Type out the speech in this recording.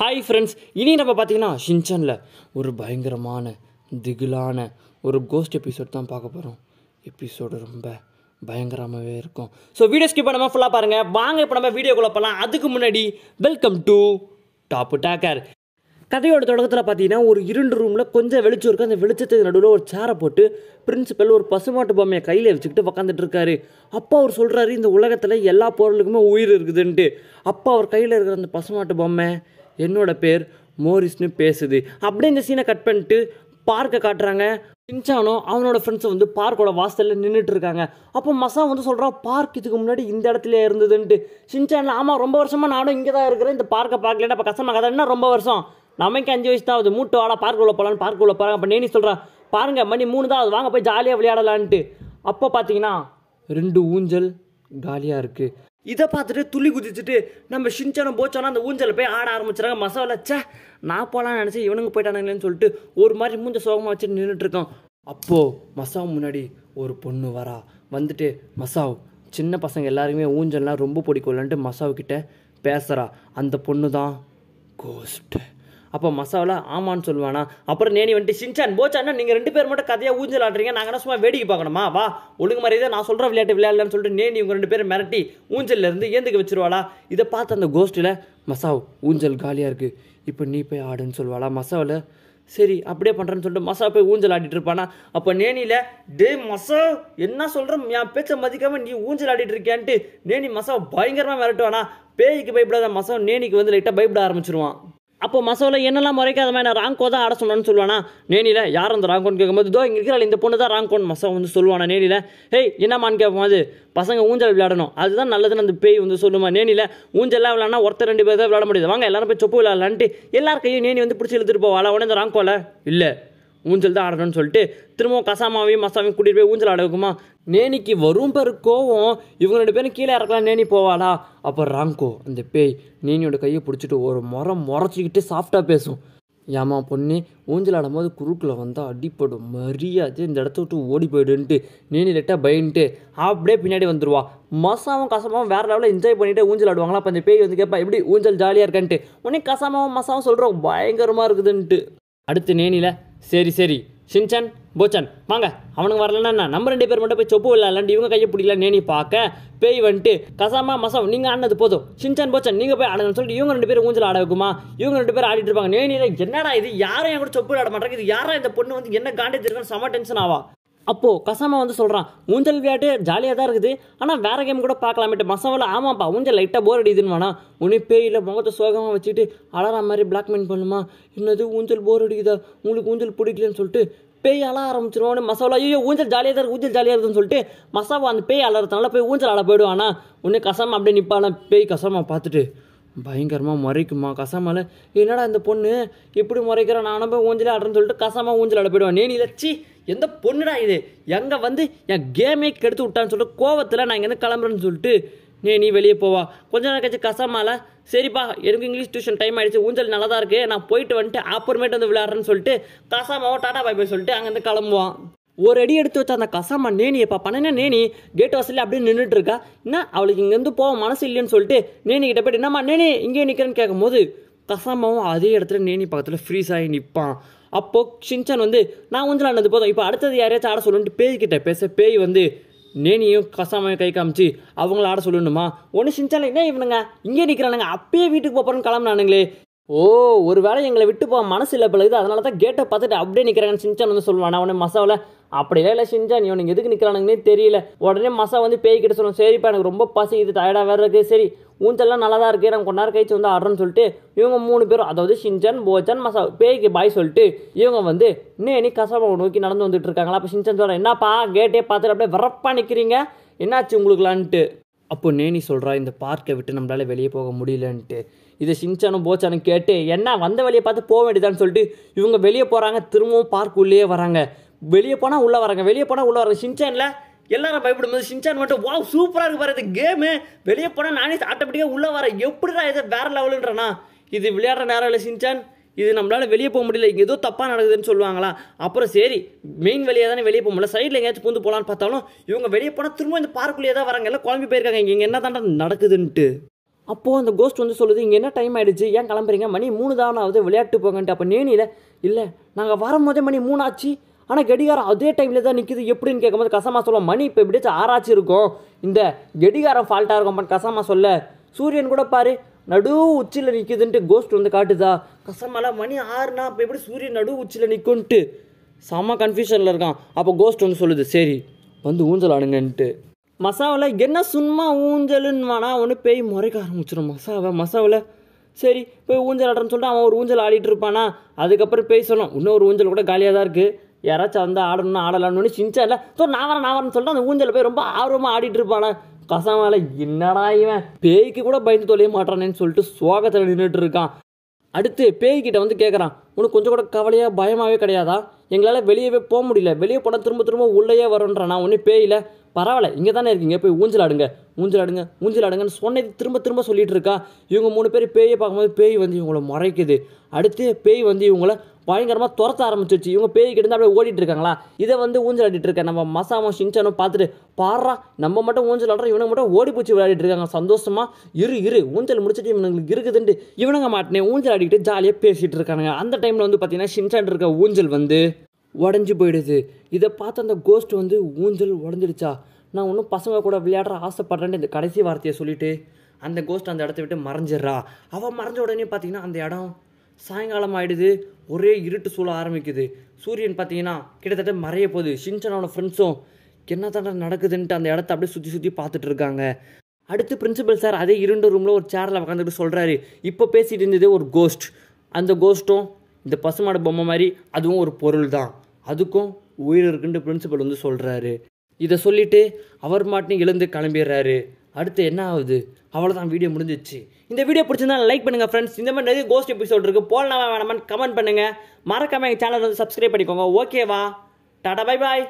hi friends இனி நம்ம பார்த்தீங்கன்னா ஷின்சனில் ஒரு பயங்கரமான திகிலான ஒரு கோஸ்ட் எபிசோட் தான் பார்க்க போகிறோம் எபிசோடு ரொம்ப பயங்கரமாகவே இருக்கும் ஸோ வீடியோ ஸ்கிப் பண்ணாமல் ஃபுல்லாக பாருங்கள் வாங்க இப்போ நம்ம வீடியோக்குள்ளே போகலாம் அதுக்கு முன்னாடி வெல்கம் டு டாப் டேக்கர் கதையோட தொடக்கத்தில் பார்த்தீங்கன்னா ஒரு இரண்டு ரூமில் கொஞ்சம் வெளிச்சம் இருக்குது அந்த வெளிச்சத்துக்கு நடுவில் ஒரு சேரை போட்டு பிரின்சிபல் ஒரு பசுமாட்டு பொம்மையை கையில் வச்சுக்கிட்டு உக்காந்துட்டு இருக்காரு அப்பா அவர் சொல்கிறாரு இந்த உலகத்தில் எல்லா பொருளுக்குமே உயிர் இருக்குதுன்ட்டு அப்பா அவர் கையில் இருக்கிற அந்த பசுமாட்டு பொம்மை என்னோட பேர் மோரிஸ்னு பேசுது அப்படியே இந்த சீனை கட் பண்ணிட்டு பார்க்கை காட்டுறாங்க சின்சானோ அவனோட ஃப்ரெண்ட்ஸும் வந்து பார்க்கோட வாசலில் நின்றுட்டு இருக்காங்க அப்போ மசா வந்து சொல்கிறான் பார்க் இதுக்கு முன்னாடி இந்த இடத்துல இருந்ததுன்ட்டு சின்சானில் ஆமாம் ரொம்ப வருஷமாக நானும் இங்கே தான் இருக்கிறேன் இந்த பார்க்கை பார்க்கலாம் அப்போ கஷ்டமாக என்ன ரொம்ப வருஷம் நமக்கு அஞ்சு வயசு தான் அது மூட்டு வாடா பார்க் உள்ள போகலான்னு பார்க் உள்ள போகிறாங்க அப்போ நேனி சொல்கிறான் பாருங்க மணி மூணு தான் அது வாங்க போய் ஜாலியாக விளையாடலான்ட்டு அப்போ பார்த்தீங்கன்னா ரெண்டு ஊஞ்சல் காலியாக இருக்குது இதை பார்த்துட்டு துள்ளி குதிச்சுட்டு நம்ம ஷின்சனும் போச்சோன்னா அந்த ஊஞ்சலில் போய் ஆட ஆரம்பிச்சிருங்க மசாவில் சே நான் போகலான்னு நினச்சி இவனுங்க போயிட்டானுங்களேன்னு சொல்லிட்டு ஒரு மாதிரி மூஞ்ச சோகமாக வச்சு நின்றுட்டுருக்கோம் அப்போது மசாவ் முன்னாடி ஒரு பொண்ணு வரா வந்துட்டு மசாவ் சின்ன பசங்க எல்லாருமே ஊஞ்சல்லாம் ரொம்ப பிடிக்கும் இல்லைன்ட்டு மசாவ்கிட்ட பேசுகிறா அந்த பொண்ணு தான் கோஸ்ட்டு அப்போ மசாலா ஆமான்னு சொல்லுவானா அப்புறம் நேனி வந்துட்டு சின்சான் போச்சான்னா நீங்கள் ரெண்டு பேர் மட்டும் கதையாக ஊஞ்சல் ஆடுறீங்க நாங்கள் சும்மா வேடிக்கை பார்க்கணுமா வா ஒழுங்கு தான் நான் சொல்கிற விளையாட்டு விளையாடலன்னு சொல்லிட்டு நேனி உங்கள் ரெண்டு பேரும் மிரட்டி ஊஞ்சலில் இருந்து ஏந்துக்க வச்சுருவாளா இதை பார்த்து அந்த கோஸ்ட்டில் மசாவ் ஊஞ்சல் காலியாக இருக்குது இப்போ நீ போய் ஆடுன்னு சொல்லுவாளா மசாவில் சரி அப்படியே பண்ணுறேன்னு சொல்லிட்டு மசா போய் ஊஞ்சல் ஆடிட்டு இருப்பானா அப்போ நேனியில் டே மசா என்ன சொல்கிறேன் என் பேச்சை மதிக்காமல் நீ ஊஞ்சல் ஆடிட்டு இருக்கியான்ட்டு நேனி மசா பயங்கரமாக மிரட்டுவானா பேய்க்கு பயப்படாத மசா நேனிக்கு வந்து லைட்டாக பயப்பட ஆரம்பிச்சிருவான் அப்போ மசோவில் என்னெல்லாம் முறைக்காத அது மாதிரி ராங்கோ தான் ஆட சொன்னான்னு சொல்லுவானா நேனியில் யார் அந்த ராங்கோன்னு கேட்கும்போது இதோ இங்கே இருக்கிறாள் இந்த பொண்ணு தான் ராங்கோன் மசோ வந்து சொல்லுவானா நேனியில் ஹேய் என்னம்மான்னு கேட்போம் பசங்க ஊஞ்சல் விளையாடணும் அதுதான் நல்லதுன்னு அந்த பேய் வந்து சொல்லுமா நேனியில் ஊஞ்சல்லாம் விளையாடனா ஒருத்தர் ரெண்டு பேர் தான் விளையாட முடியாது வாங்க எல்லாரும் போய் சொப்பு விளையாடலான்ட்டு எல்லாருக்கையும் நேனி வந்து பிடிச்சி இழுத்துட்டு போவாளா உடனே இந்த ராங்கோவில் இல்லை ஊஞ்சல் தான் ஆடணும்னு சொல்லிட்டு திரும்பவும் கசாமாவையும் மசாமையும் கூட்டிகிட்டு போய் ஊஞ்சல் ஆட நேனிக்கு வரும் பெரு கோவம் இவங்க ரெண்டு பேரும் கீழே இறக்கலாம் நேனி போவாளா அப்போ ராம்கோ அந்த பேய் நேனியோட கையை பிடிச்சிட்டு ஒரு முறை முறைச்சிக்கிட்டு சாஃப்டாக பேசும் ஏமா பொண்ணு ஊஞ்சல் ஆடும்போது குறுக்கில் வந்தால் அடிப்படும் மரியாதை இந்த இடத்த விட்டு ஓடி போயிடுன்ட்டு நீனி லெட்டாக பயன்ட்டு அப்படியே பின்னாடி வந்துடுவா மசாவும் கசமாவும் வேறு லெவலில் என்ஜாய் பண்ணிவிட்டு ஊஞ்சல் ஆடுவாங்களா அப்போ அந்த பேய் வந்து கேட்பா எப்படி ஊஞ்சல் ஜாலியாக இருக்கான்ட்டு உடனே கசாமாவும் மசாவும் சொல்கிறோம் பயங்கரமாக இருக்குதுன்ட்டு அடுத்து நேனில சரி சரி ஷின்சன் போச்சன் வாங்க அவனுக்கு வரலன்னா நம்ம ரெண்டு பேர் மட்டும் போய் சொப்பு இல்லாண்டு இவங்க கையை பிடிக்கல நேனி பார்க்க பேய் வந்துட்டு கசாமா மசம் நீங்கள் ஆனது போதும் சின்சான் போச்சன் நீங்கள் போய் ஆடணும்னு சொல்லிட்டு இவங்க ரெண்டு பேரும் ஊஞ்சல் ஆட வைக்குமா இவங்க ரெண்டு பேரும் ஆடிட்டு இருப்பாங்க நேனியில என்னடா இது யாரும் என் கூட சொப்பு ஆட மாட்டாங்க இது யாரா இந்த பொண்ணு வந்து என்ன காண்டி திருக்கணும் செம டென்ஷன் ஆவா அப்போது கசாமா வந்து சொல்கிறான் ஊஞ்சல் விளையாட்டு ஜாலியாக தான் இருக்குது ஆனால் வேறு கேம் கூட பார்க்கலாமேட்டு மசாவில் ஆமாப்பா ஊஞ்சல் லைட்டாக போர் அடிக்குதுன்னு வேணா பேய் பேயில் முகத்தை சோகமாக வச்சுட்டு அலார மாதிரி பிளாக்மெயில் பண்ணுமா என்னது ஊஞ்சல் போர் அடிக்குதா உங்களுக்கு ஊஞ்சல் பிடிக்கலன்னு சொல்லிட்டு பேய் அழ ஆரம்பிச்சிருவோன்னு மசாவில் ஐயோ ஊஞ்சல் ஜாலியாக தான் ஊஞ்சல் ஜாலியாக இருக்குன்னு சொல்லிட்டு மசாவா அந்த பேய் அலறதுனால போய் ஊஞ்சல் அழ போயிடுவானா உன்னே கசாமா அப்படியே நிற்பானா பேய் கசாமா பார்த்துட்டு பயங்கரமாக முறைக்குமா கசாமால் என்னடா இந்த பொண்ணு எப்படி முறைக்கிறான் நானும் போய் ஊஞ்சலே ஆடுறேன்னு சொல்லிட்டு கசாமா ஊஞ்சல் ஆட போயிடுவான் நீ லட்சி எந்த பொண்ணுடா இது எங்கே வந்து என் கேமே கெடுத்து விட்டான்னு சொல்லிட்டு கோவத்தில் நான் இங்கேருந்து கிளம்புறேன்னு சொல்லிட்டு நீ நீ வெளியே போவா கொஞ்ச நேரம் கழிச்சு கசமால சரிப்பா எனக்கு இங்கிலீஷ் டியூஷன் டைம் ஆகிடுச்சு ஊஞ்சல் நல்லா தான் இருக்குது நான் போயிட்டு வந்துட்டு அப்புறமேட்டு வந்து விளையாடுறேன்னு சொல்லிட்டு கசாமாவும் டாடா பாய் போய் சொல்லிட்டு அங்கேருந்து கிளம்புவான் ஒரு அடி எடுத்து வச்சா அந்த கசாமா நேனி இப்போ பண்ணினா நேனி கேட் வாசல்ல அப்படியே நின்றுட்டு இருக்கா என்ன அவளுக்கு இங்கேருந்து போக மனசு இல்லைன்னு சொல்லிட்டு நேனி கிட்ட போய்ட்டு என்னம்மா நேனி இங்கே நிற்கிறேன்னு கேட்கும்போது கசாமாவும் அதே இடத்துல நேனி பக்கத்தில் ஃப்ரீஸ் ஆகி நிற்பான் அப்போது ஷின்சான் வந்து நான் ஊஞ்சல் ஆனது போதும் இப்போ அடுத்தது யாரையாச்சும் ஆட பேய் பேய்கிட்ட பேச பேய் வந்து நேனியும் கசாமையும் கை காமிச்சு அவங்கள ஆட சொல்லணுமா ஒன்று சிஞ்சால என்ன இவனுங்க இங்கே நிற்கிறானுங்க அப்பயே வீட்டுக்கு போகிறோன்னு கிளம்புனானுங்களே ஓ ஒரு வேளை எங்களை விட்டு போக மனசு இல்லை பிள்ளைது அதனால தான் கேட்டை பார்த்துட்டு அப்படியே நிற்கிறாங்கன்னு சிஞ்சான் வந்து சொல்லுவான் அவனே மசாவில் அப்படிலாம் இல்லை சிஞ்சான் இவனுக்கு எதுக்கு நிற்கிறானுங்கன்னே தெரியல உடனே மசா வந்து பேய்கிட்ட சொல்லுவோம் சரிப்பா எனக்கு ரொம்ப பசி இது டயர்டாக வேறு இருக்குது சரி ஊஞ்சல்லாம் நல்லா தான் இருக்குது எனக்கு கொஞ்ச நேரம் கழிச்சு வந்து ஆடுறோன்னு சொல்லிட்டு இவங்க மூணு பேரும் அதாவது சிஞ்சன் போச்சன் மசா பேய்க்கு பாய் சொல்லிட்டு இவங்க வந்து இன்னும் நீ கசாபாவை நோக்கி நடந்து வந்துட்டு இருக்காங்களா அப்போ ஷின்சன் சொல்கிறேன் என்னப்பா கேட்டே பார்த்துட்டு அப்படியே வரப்பா நிற்கிறீங்க என்னாச்சு உங்களுக்குலான்ட்டு அப்போ நேனி சொல்கிறா இந்த பார்க்கை விட்டு நம்மளால் வெளியே போக முடியலன்ட்டு இதை சின்சானும் போச்சானும் கேட்டு என்ன வந்த வழியை பார்த்து போக வேண்டியதான்னு சொல்லிட்டு இவங்க வெளியே போகிறாங்க திரும்பவும் பார்க் உள்ளே வராங்க வெளியே போனால் உள்ளே வராங்க வெளியே போனால் உள்ளே வராங்க சின்சானில் எல்லாரும் போது சின்சான் மட்டும் வா சூப்பராக இருக்கு பாரு இது கேமு வெளியே போனால் நானே ஆட்டோமேட்டிக்காக உள்ளே வரேன் எப்படிடா இதை வேறு லெவலுன்றண்ணா இது விளையாடுற நேரம் இல்லை சின்சான் இது நம்மளால் வெளியே போக முடியல இங்கே ஏதோ தப்பாக நடக்குதுன்னு சொல்லுவாங்களா அப்புறம் சரி மெயின் வழியாக தானே வெளியே போக முடியல சைடில் எங்கேயாச்சும் பூந்து போகலான்னு பார்த்தாலும் இவங்க வெளியே போனால் திரும்ப இந்த பார்க்குள்ளேயே தான் வராங்க எல்லாம் குழம்பு போயிருக்காங்க இங்கே என்ன தாண்டா நடக்குதுன்ட்டு அப்போது அந்த கோஸ்ட் வந்து சொல்லுது இங்கே என்ன டைம் ஆகிடுச்சு ஏன் கிளம்புறீங்க மணி மூணு தானாவது விளையாட்டு போங்கன்ட்டு அப்போ நேனியில் இல்லை நாங்கள் வரும்போதே மணி மூணாச்சு ஆனால் கடிகாரம் அதே டைமில் தான் நிற்கிது எப்படின்னு கேட்கும்போது கசமாக சொல்ல மணி இப்போ எப்படியாச்சும் ஆராய்ச்சி இருக்கும் இந்த கடிகாரம் ஃபால்ட்டாக இருக்கும் கசமாக சொல்ல சூரியன் கூட பாரு நடு உச்சியில் நிற்குதுன்ட்டு கோஸ்ட் வந்து காட்டுதா கசமாலாம் மணி ஆறுனா அப்போ எப்படி சூரியன் நடு உச்சியில் நிற்கும்ன்ட்டு செம்ம கன்ஃபியூஷனில் இருக்கான் அப்போ கோஸ்ட் வந்து சொல்லுது சரி வந்து ஊஞ்சல் ஆடுங்கன்ட்டு மசாவில் என்ன சும்மா ஊஞ்சலுன்னு ஒன்று பேய் முறைக்க ஆரம்பிச்சிடும் மசாவை மசாவில் சரி போய் ஊஞ்சல் ஆடுறேன்னு சொல்லிட்டு அவன் ஒரு ஊஞ்சல் ஆடிட்டு இருப்பானா அதுக்கப்புறம் பேய் சொன்னான் இன்னும் ஒரு ஊஞ்சல் கூட காலியாக தான் இருக்குது யாராச்சும் வந்து ஆடணும்னா ஆடலாம்னு இல்லை ஸோ நான் வரேன் நான் வரேன்னு சொல்லிட்டு அந்த ஊஞ்சல் போய் ரொம்ப ஆர்வமாக ஆடிட்டு இருப்பானே கசமால என்னடா இவன் பேய்க்கு கூட பயந்து தொலைய மாட்டானேன்னு சொல்லிட்டு சோகத்தில் நின்றுட்டு இருக்கான் அடுத்து பேய்கிட்ட வந்து கேட்குறான் உனக்கு கொஞ்சம் கூட கவலையாக பயமாகவே கிடையாதா எங்களால் வெளியவே போக முடியல வெளியே போனால் திரும்ப திரும்ப உள்ளேயே வரோன்றான் நான் ஒன்றும் பேயில் பரவாயில்ல இங்கே தானே இருக்கீங்க போய் ஊஞ்சல் ஆடுங்க ஊஞ்சல் ஆடுங்க ஊஞ்சல் ஆடுங்கன்னு சொன்னது திரும்ப திரும்ப சொல்லிகிட்டு இருக்கா இவங்க மூணு பேர் பேயை பார்க்கும்போது பேய் வந்து இவங்கள முறைக்குது அடுத்து பேய் வந்து இவங்கள பயங்கரமாக துரத்த ஆரம்பிச்சிச்சு இவங்க பேய் கிட்டே அப்படியே ஓடிட்டு இருக்காங்களா இதை வந்து ஊஞ்சல் ஆடிட்டு இருக்கேன் நம்ம மசாமோ ஷின்சானும் பார்த்துட்டு பாடுறா நம்ம மட்டும் ஊஞ்சல் ஆடுறோம் இவனுக்கு மட்டும் ஓடி பூச்சி விளையாடிட்டு இருக்காங்க சந்தோஷமா இரு இரு ஊஞ்சல் முடிச்சுட்டு இவனுங்களுக்கு இருக்குதுன்ட்டு இவனுங்க மாட்டினே ஊஞ்சல் ஆடிக்கிட்டு ஜாலியாக பேசிகிட்டு இருக்கானுங்க அந்த டைமில் வந்து பார்த்தீங்கன்னா சிஞ்சான் இருக்க ஊஞ்சல் வந்து உடஞ்சி போயிடுது இதை பார்த்து அந்த கோஸ்ட் வந்து ஊஞ்சல் உடஞ்சிடுச்சா நான் ஒன்றும் பசங்க கூட விளையாடுற ஆசைப்பட்றேன்னு இந்த கடைசி வார்த்தையை சொல்லிவிட்டு அந்த கோஸ்ட் அந்த இடத்த விட்டு மறைஞ்சிடுறா அவள் மறைஞ்ச உடனே பார்த்தீங்கன்னா அந்த இடம் சாயங்காலம் ஆகிடுது ஒரே இருட்டு சூழ ஆரம்பிக்குது சூரியன் பார்த்தீங்கன்னா கிட்டத்தட்ட மறைய போகுது ஷின்சனோட ஃப்ரெண்ட்ஸும் என்ன நடக்குதுன்ட்டு அந்த இடத்த அப்படியே சுற்றி சுற்றி பார்த்துட்டு இருக்காங்க அடுத்து பிரின்சிபல் சார் அதே இருண்ட ரூமில் ஒரு சேரில் உட்காந்துட்டு சொல்கிறாரு இப்போ பேசிகிட்டு இருந்தது ஒரு கோஸ்ட் அந்த கோஸ்ட்டும் இந்த பசுமாடு பொம்மை மாதிரி அதுவும் ஒரு பொருள் தான் அதுக்கும் உயிர் இருக்குன்னு பிரின்சிபல் வந்து சொல்கிறாரு இதை சொல்லிவிட்டு அவர் மாட்டினு எழுந்து கிளம்பிடுறாரு அடுத்து என்ன ஆகுது அவ்வளோதான் வீடியோ முடிஞ்சிச்சு இந்த வீடியோ பிடிச்சிருந்தா லைக் பண்ணுங்கள் ஃப்ரெண்ட்ஸ் இந்த மாதிரி நிறைய கோஸ்ட் எபிசோட் இருக்குது போலனா வேணாமான்னு கமெண்ட் பண்ணுங்கள் மறக்காமல் எங்கள் சேனலில் வந்து சப்ஸ்கிரைப் பண்ணிக்கோங்க ஓகேவா டாடா பை பாய்